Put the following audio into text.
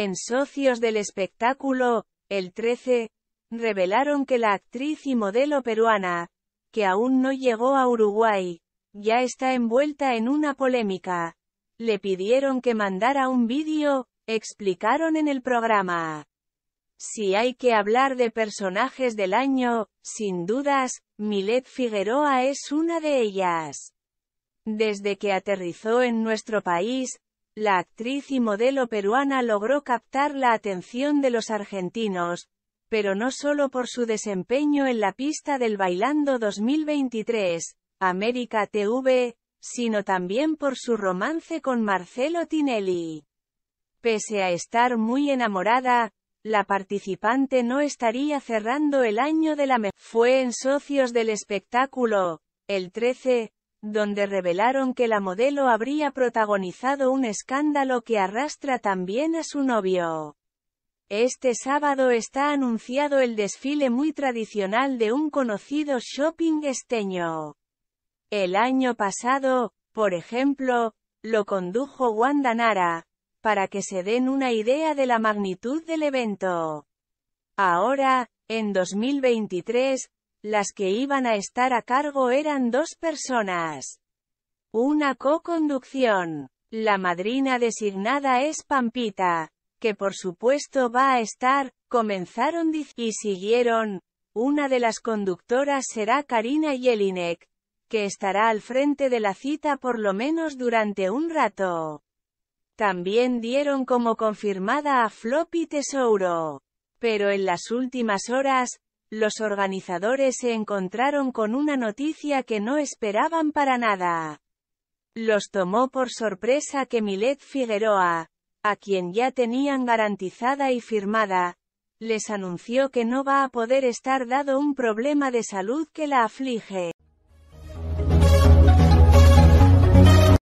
En Socios del Espectáculo, el 13, revelaron que la actriz y modelo peruana, que aún no llegó a Uruguay, ya está envuelta en una polémica. Le pidieron que mandara un vídeo, explicaron en el programa. Si hay que hablar de personajes del año, sin dudas, Milet Figueroa es una de ellas. Desde que aterrizó en nuestro país, la actriz y modelo peruana logró captar la atención de los argentinos, pero no solo por su desempeño en la pista del Bailando 2023, América TV, sino también por su romance con Marcelo Tinelli. Pese a estar muy enamorada, la participante no estaría cerrando el año de la me. Fue en Socios del Espectáculo, el 13, donde revelaron que la modelo habría protagonizado un escándalo que arrastra también a su novio. Este sábado está anunciado el desfile muy tradicional de un conocido shopping esteño. El año pasado, por ejemplo, lo condujo Wanda Nara, para que se den una idea de la magnitud del evento. Ahora, en 2023, las que iban a estar a cargo eran dos personas. Una co-conducción. La madrina designada es Pampita, que por supuesto va a estar, comenzaron y siguieron. Una de las conductoras será Karina Jelinek, que estará al frente de la cita por lo menos durante un rato. También dieron como confirmada a Floppy Tesouro. Pero en las últimas horas, los organizadores se encontraron con una noticia que no esperaban para nada. Los tomó por sorpresa que Milet Figueroa, a quien ya tenían garantizada y firmada, les anunció que no va a poder estar dado un problema de salud que la aflige.